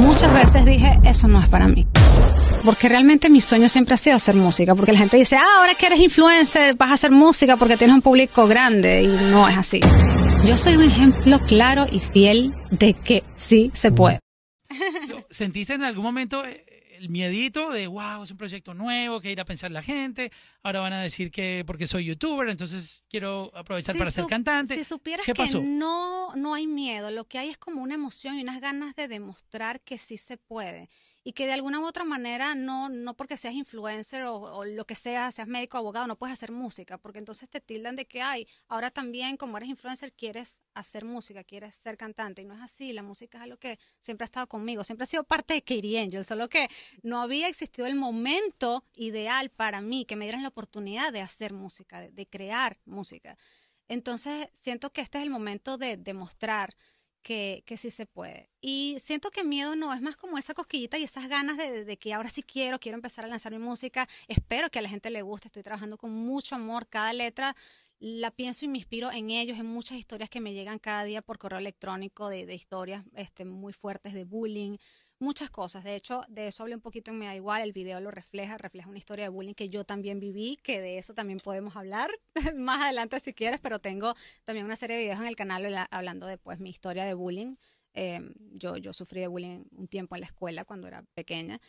Muchas veces dije, eso no es para mí. Porque realmente mi sueño siempre ha sido hacer música, porque la gente dice, ah, ahora que eres influencer, vas a hacer música porque tienes un público grande, y no es así. Yo soy un ejemplo claro y fiel de que sí se puede. ¿Sentiste en algún momento eh, el miedito de, wow, es un proyecto nuevo, que ir a pensar la gente, ahora van a decir que porque soy youtuber, entonces quiero aprovechar para ser cantante. Si supieras que no, no hay miedo, lo que hay es como una emoción y unas ganas de demostrar que sí se puede y que de alguna u otra manera no, no porque seas influencer o, lo que sea, seas médico, abogado, no puedes hacer música, porque entonces te tildan de que, hay, ahora también como eres influencer quieres hacer música, quieres ser cantante, y no es así, la música es algo que siempre ha estado conmigo, siempre ha sido parte de Katie Angel, solo que no había existido el momento ideal para mí, que me dieran la oportunidad de hacer música, de crear música. Entonces siento que este es el momento de demostrar que, que, sí se puede. Y siento que miedo no, es más como esa cosquillita y esas ganas de, que ahora sí quiero, quiero empezar a lanzar mi música, espero que a la gente le guste, estoy trabajando con mucho amor, cada letra la pienso y me inspiro en ellos, en muchas historias que me llegan cada día por correo electrónico de, de historias este, muy fuertes de bullying, muchas cosas. De hecho, de eso hablé un poquito en Me Da Igual, el video lo refleja, refleja una historia de bullying que yo también viví, que de eso también podemos hablar más adelante si quieres, pero tengo también una serie de videos en el canal hablando de pues, mi historia de bullying. Em, yo, yo sufrí de bullying un tiempo en la escuela cuando era pequeña.